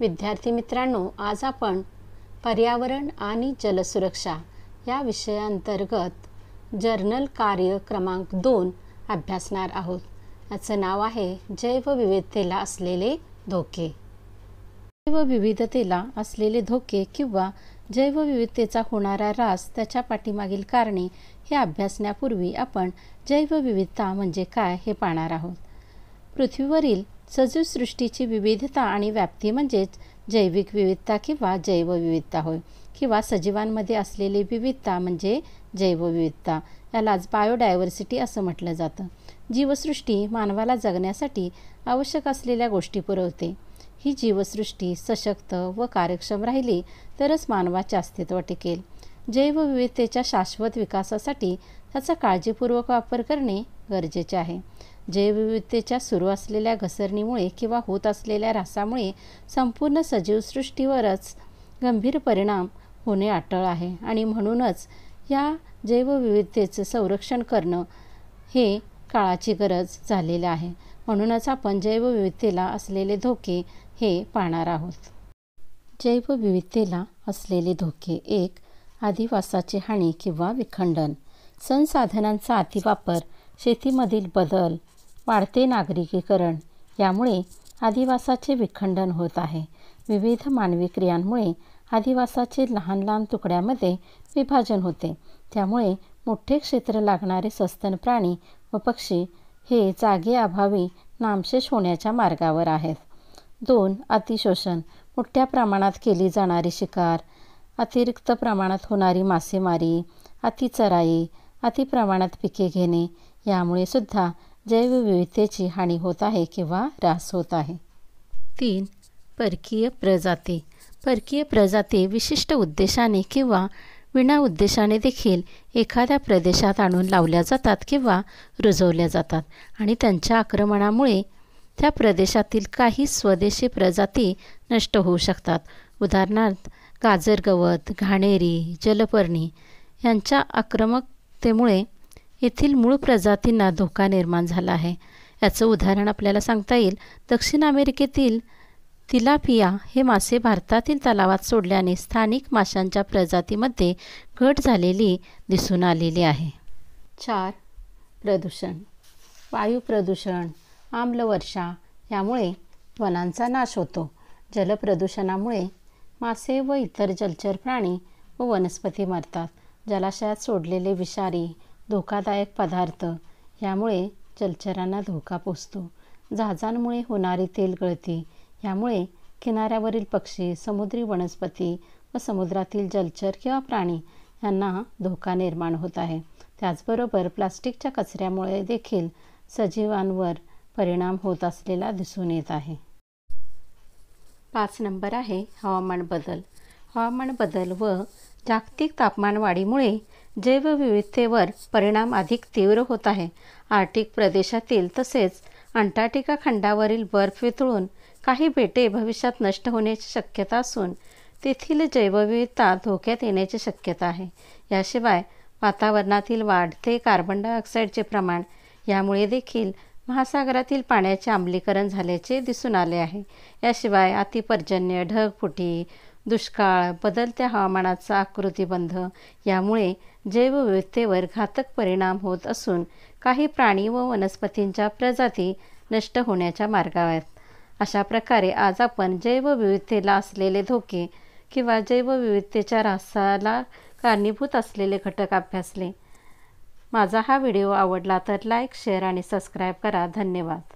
विद्यार्थी मित्रांनो आज आपण पर्यावरण आणि जलसुरक्षा या विषयांतर्गत जर्नल कार्य क्रमांक दोन अभ्यासणार आहोत याचं नाव आहे जैवविविधतेला असलेले धोके जैवविविधतेला असलेले धोके किंवा जैवविविधतेचा होणारा रास त्याच्या पाठीमागील कारणे हे अभ्यासण्यापूर्वी आपण जैवविविधता म्हणजे काय हे पाहणार आहोत पृथ्वीवरील सजीवसृष्टीची विविधता आणि व्याप्ती म्हणजेच जैविक विविधता किंवा जैवविविधता होय किंवा सजीवांमध्ये असलेली विविधता म्हणजे जैवविविधता यालाच बायोडायव्हर्सिटी असं म्हटलं जातं जीवसृष्टी मानवाला जगण्यासाठी आवश्यक असलेल्या गोष्टी पुरवते ही जीवसृष्टी सशक्त व कार्यक्षम राहिली तरच मानवाचे अस्तित्व टिकेल जैवविविधतेच्या शाश्वत विकासासाठी त्याचा काळजीपूर्वक वापर करणे गरजेचे आहे जैवविविधतेच्या सुरू असलेल्या घसरणीमुळे किंवा होत असलेल्या रासामुळे संपूर्ण सजीवसृष्टीवरच गंभीर परिणाम होणे अटळ आहे आणि म्हणूनच या जैवविविधतेचं संरक्षण करणं हे काळाची गरज झालेली आहे म्हणूनच आपण जैवविविधतेला असलेले धोके हे पाहणार आहोत जैवविविधतेला असलेले धोके एक आदिवासाची हानी किंवा विखंडन संसाधनांचा अतिवापर शेतीमधील बदल वाढते नागरिकीकरण यामुळे आदिवासाचे विखंडन होत आहे विविध मानवी क्रियांमुळे आदिवासाचे लहान लहान तुकड्यामध्ये विभाजन होते त्यामुळे मोठे क्षेत्र लागणारे सस्तन प्राणी व पक्षी हे जागे अभावी नामशेष होण्याच्या मार्गावर आहेत दोन अतिशोषण मोठ्या प्रमाणात केली जाणारी शिकार अतिरिक्त प्रमाणात होणारी मासेमारी अतिचराई अतिप्रमाणात पिके घेणे यामुळे सुद्धा जैवविविधतेची हानी होत आहे किंवा ऱ्हास होत आहे तीन परकीय प्रजाती परकीय प्रजाती विशिष्ट उद्देशाने किंवा विना उद्देशाने देखील एखाद्या प्रदेशात आणून लावल्या जातात किंवा रुजवल्या जातात आणि त्यांच्या आक्रमणामुळे त्या प्रदेशातील काही स्वदेशी प्रजाती नष्ट होऊ शकतात उदाहरणार्थ गाजर गवत घाणेरी जलपर्णी यांच्या आक्रमकतेमुळे येथील मूळ प्रजातींना धोका निर्माण झाला आहे याचं उदाहरण आपल्याला सांगता येईल दक्षिण अमेरिकेतील तिलापिया हे मासे भारतातील तलावात सोडल्याने स्थानिक माशांच्या प्रजातीमध्ये घट झालेली दिसून आलेली आहे चार प्रदूषण वायू प्रदूषण आम्लवर्षा यामुळे वनांचा नाश होतो जलप्रदूषणामुळे मासे व इतर जलचर प्राणी व वनस्पती मरतात जलाशयात सोडलेले विषारी धोकादायक पदार्थ यामुळे जलचरांना धोका पोचतो जहाजांमुळे होणारी तेलगळती यामुळे किनाऱ्यावरील पक्षी समुद्री वनस्पती व समुद्रातील जलचर किंवा प्राणी यांना धोका निर्माण होत आहे त्याचबरोबर प्लास्टिकच्या कचऱ्यामुळे देखील सजीवांवर परिणाम होत असलेला दिसून येत आहे पाच नंबर आहे हवामान बदल हवामान बदल व जागतिक तापमानवाढीमुळे जैवविविधतेवर परिणाम अधिक तीव्र होत आहे आर्टिक प्रदेशातील तसेच अंटार्क्टिका खंडावरील बर्फ वितळून काही बेटे भविष्यात नष्ट होण्याची शक्यता असून तेथील जैवविविधता धोक्यात येण्याची शक्यता आहे याशिवाय वातावरणातील वाढते कार्बन डायऑक्साईडचे प्रमाण यामुळे देखील महासागरातील पाण्याचे आंबलीकरण झाल्याचे दिसून आले आहे याशिवाय अतिपर्जन्य ढगफुटी दुष्काळ बदलत्या हवामानाचा आकृतीबंध यामुळे जैवविविधतेवर घातक परिणाम होत असून काही प्राणी व वनस्पतींच्या प्रजाती नष्ट होण्याच्या मार्गावर आहेत अशा प्रकारे आज आपण जैवविविधतेला असलेले धोके किंवा जैवविविधतेच्या रासाला कारणीभूत असलेले घटक अभ्यासले माझा हा व्हिडिओ आवडला तर लाईक शेअर आणि सबस्क्राईब करा धन्यवाद